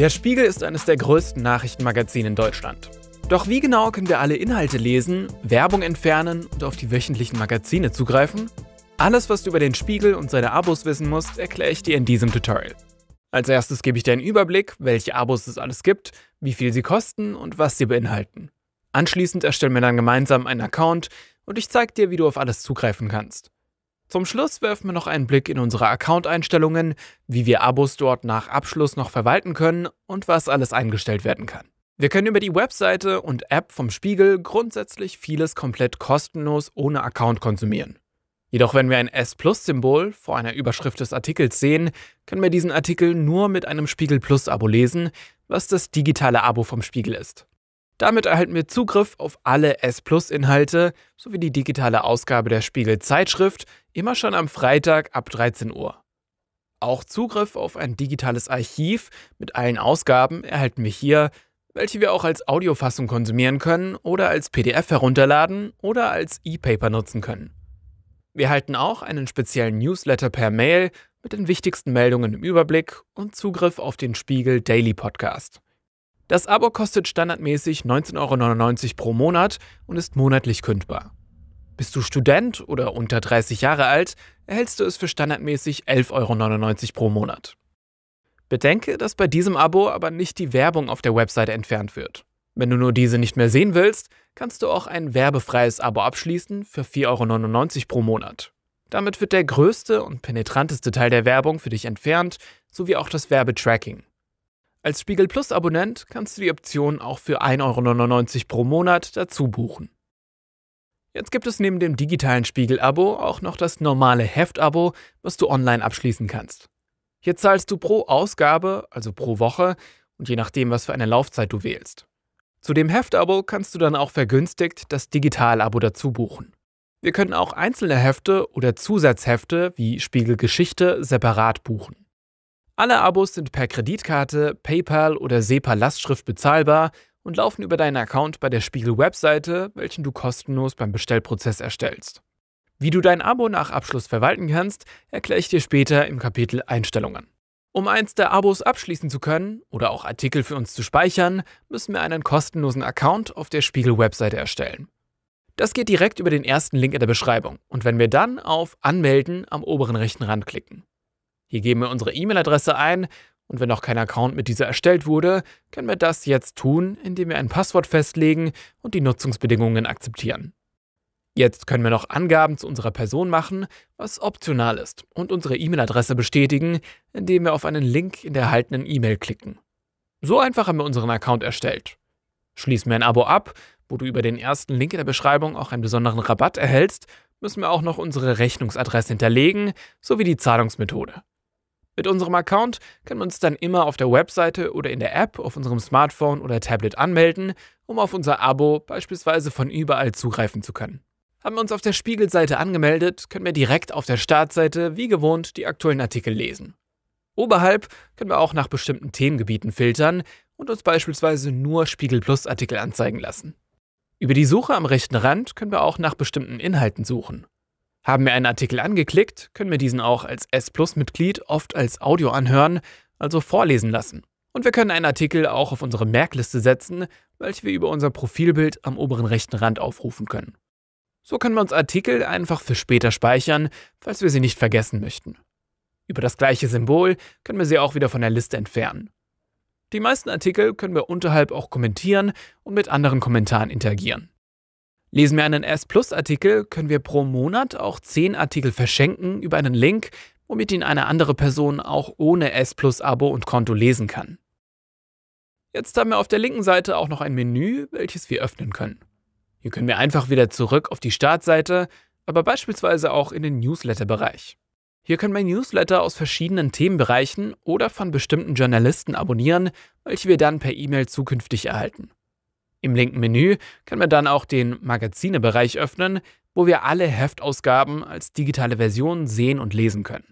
Der Spiegel ist eines der größten Nachrichtenmagazine in Deutschland. Doch wie genau können wir alle Inhalte lesen, Werbung entfernen und auf die wöchentlichen Magazine zugreifen? Alles, was du über den Spiegel und seine Abos wissen musst, erkläre ich dir in diesem Tutorial. Als erstes gebe ich dir einen Überblick, welche Abos es alles gibt, wie viel sie kosten und was sie beinhalten. Anschließend erstellen wir dann gemeinsam einen Account und ich zeige dir, wie du auf alles zugreifen kannst. Zum Schluss werfen wir noch einen Blick in unsere Account-Einstellungen, wie wir Abos dort nach Abschluss noch verwalten können und was alles eingestellt werden kann. Wir können über die Webseite und App vom Spiegel grundsätzlich vieles komplett kostenlos ohne Account konsumieren. Jedoch wenn wir ein S-Plus-Symbol vor einer Überschrift des Artikels sehen, können wir diesen Artikel nur mit einem Spiegel Plus-Abo lesen, was das digitale Abo vom Spiegel ist. Damit erhalten wir Zugriff auf alle S-Plus-Inhalte sowie die digitale Ausgabe der Spiegel-Zeitschrift, immer schon am Freitag ab 13 Uhr. Auch Zugriff auf ein digitales Archiv mit allen Ausgaben erhalten wir hier, welche wir auch als Audiofassung konsumieren können oder als PDF herunterladen oder als E-Paper nutzen können. Wir halten auch einen speziellen Newsletter per Mail mit den wichtigsten Meldungen im Überblick und Zugriff auf den Spiegel Daily Podcast. Das Abo kostet standardmäßig 19,99 Euro pro Monat und ist monatlich kündbar. Bist du Student oder unter 30 Jahre alt, erhältst du es für standardmäßig 11,99 Euro pro Monat. Bedenke, dass bei diesem Abo aber nicht die Werbung auf der Webseite entfernt wird. Wenn du nur diese nicht mehr sehen willst, kannst du auch ein werbefreies Abo abschließen für 4,99 Euro pro Monat. Damit wird der größte und penetranteste Teil der Werbung für dich entfernt, sowie auch das Werbetracking. Als Spiegel Plus-Abonnent kannst du die Option auch für 1,99 Euro pro Monat dazu buchen. Jetzt gibt es neben dem digitalen Spiegel-Abo auch noch das normale Heft-Abo, was du online abschließen kannst. Hier zahlst du pro Ausgabe, also pro Woche und je nachdem, was für eine Laufzeit du wählst. Zu dem Heft Abo kannst du dann auch vergünstigt das Digital Abo dazu buchen. Wir können auch einzelne Hefte oder Zusatzhefte wie Spiegel Geschichte separat buchen. Alle Abos sind per Kreditkarte, PayPal oder SEPA-Lastschrift bezahlbar und laufen über deinen Account bei der Spiegel-Webseite, welchen du kostenlos beim Bestellprozess erstellst. Wie du dein Abo nach Abschluss verwalten kannst, erkläre ich dir später im Kapitel Einstellungen. Um eins der Abos abschließen zu können oder auch Artikel für uns zu speichern, müssen wir einen kostenlosen Account auf der Spiegel-Webseite erstellen. Das geht direkt über den ersten Link in der Beschreibung und wenn wir dann auf Anmelden am oberen rechten Rand klicken. Hier geben wir unsere E-Mail-Adresse ein und wenn noch kein Account mit dieser erstellt wurde, können wir das jetzt tun, indem wir ein Passwort festlegen und die Nutzungsbedingungen akzeptieren. Jetzt können wir noch Angaben zu unserer Person machen, was optional ist, und unsere E-Mail-Adresse bestätigen, indem wir auf einen Link in der erhaltenen E-Mail klicken. So einfach haben wir unseren Account erstellt. Schließen mir ein Abo ab, wo du über den ersten Link in der Beschreibung auch einen besonderen Rabatt erhältst, müssen wir auch noch unsere Rechnungsadresse hinterlegen sowie die Zahlungsmethode. Mit unserem Account können wir uns dann immer auf der Webseite oder in der App auf unserem Smartphone oder Tablet anmelden, um auf unser Abo beispielsweise von überall zugreifen zu können. Haben wir uns auf der Spiegelseite angemeldet, können wir direkt auf der Startseite wie gewohnt die aktuellen Artikel lesen. Oberhalb können wir auch nach bestimmten Themengebieten filtern und uns beispielsweise nur Spiegel Plus Artikel anzeigen lassen. Über die Suche am rechten Rand können wir auch nach bestimmten Inhalten suchen. Haben wir einen Artikel angeklickt, können wir diesen auch als S-Plus-Mitglied oft als Audio anhören, also vorlesen lassen. Und wir können einen Artikel auch auf unsere Merkliste setzen, welche wir über unser Profilbild am oberen rechten Rand aufrufen können. So können wir uns Artikel einfach für später speichern, falls wir sie nicht vergessen möchten. Über das gleiche Symbol können wir sie auch wieder von der Liste entfernen. Die meisten Artikel können wir unterhalb auch kommentieren und mit anderen Kommentaren interagieren. Lesen wir einen S-Plus-Artikel, können wir pro Monat auch 10 Artikel verschenken über einen Link, womit ihn eine andere Person auch ohne S-Plus-Abo und Konto lesen kann. Jetzt haben wir auf der linken Seite auch noch ein Menü, welches wir öffnen können. Hier können wir einfach wieder zurück auf die Startseite, aber beispielsweise auch in den Newsletter-Bereich. Hier können wir Newsletter aus verschiedenen Themenbereichen oder von bestimmten Journalisten abonnieren, welche wir dann per E-Mail zukünftig erhalten. Im linken Menü können wir dann auch den Magazine-Bereich öffnen, wo wir alle Heftausgaben als digitale Version sehen und lesen können.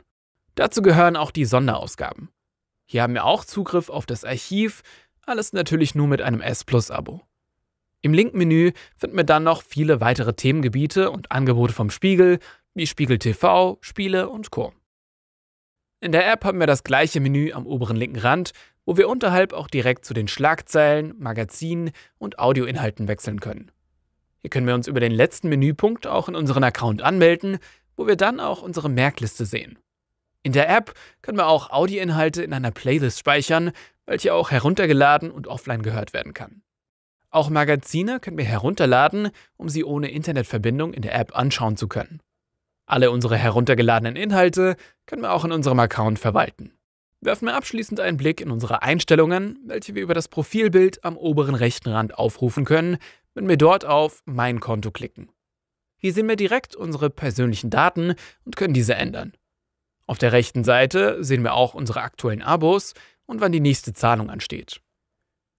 Dazu gehören auch die Sonderausgaben. Hier haben wir auch Zugriff auf das Archiv, alles natürlich nur mit einem S Plus Abo. Im linken menü finden wir dann noch viele weitere Themengebiete und Angebote vom Spiegel, wie Spiegel TV, Spiele und Co. In der App haben wir das gleiche Menü am oberen linken Rand, wo wir unterhalb auch direkt zu den Schlagzeilen, Magazinen und Audioinhalten wechseln können. Hier können wir uns über den letzten Menüpunkt auch in unseren Account anmelden, wo wir dann auch unsere Merkliste sehen. In der App können wir auch Audioinhalte in einer Playlist speichern, welche auch heruntergeladen und offline gehört werden kann. Auch Magazine können wir herunterladen, um sie ohne Internetverbindung in der App anschauen zu können. Alle unsere heruntergeladenen Inhalte können wir auch in unserem Account verwalten werfen wir abschließend einen Blick in unsere Einstellungen, welche wir über das Profilbild am oberen rechten Rand aufrufen können, wenn wir dort auf Mein Konto klicken. Hier sehen wir direkt unsere persönlichen Daten und können diese ändern. Auf der rechten Seite sehen wir auch unsere aktuellen Abos und wann die nächste Zahlung ansteht.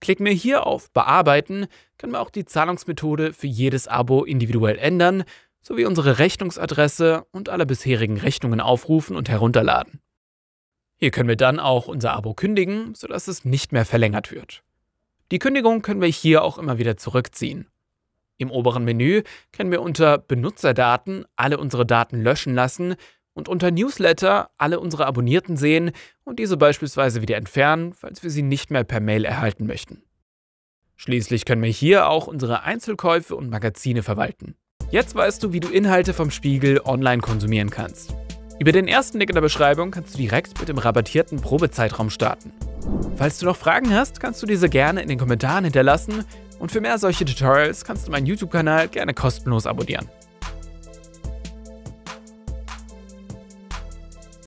Klicken wir hier auf Bearbeiten, können wir auch die Zahlungsmethode für jedes Abo individuell ändern, sowie unsere Rechnungsadresse und alle bisherigen Rechnungen aufrufen und herunterladen. Hier können wir dann auch unser Abo kündigen, sodass es nicht mehr verlängert wird. Die Kündigung können wir hier auch immer wieder zurückziehen. Im oberen Menü können wir unter Benutzerdaten alle unsere Daten löschen lassen und unter Newsletter alle unsere Abonnierten sehen und diese beispielsweise wieder entfernen, falls wir sie nicht mehr per Mail erhalten möchten. Schließlich können wir hier auch unsere Einzelkäufe und Magazine verwalten. Jetzt weißt du, wie du Inhalte vom Spiegel online konsumieren kannst. Über den ersten Link in der Beschreibung kannst du direkt mit dem rabattierten Probezeitraum starten. Falls du noch Fragen hast, kannst du diese gerne in den Kommentaren hinterlassen und für mehr solche Tutorials kannst du meinen YouTube-Kanal gerne kostenlos abonnieren.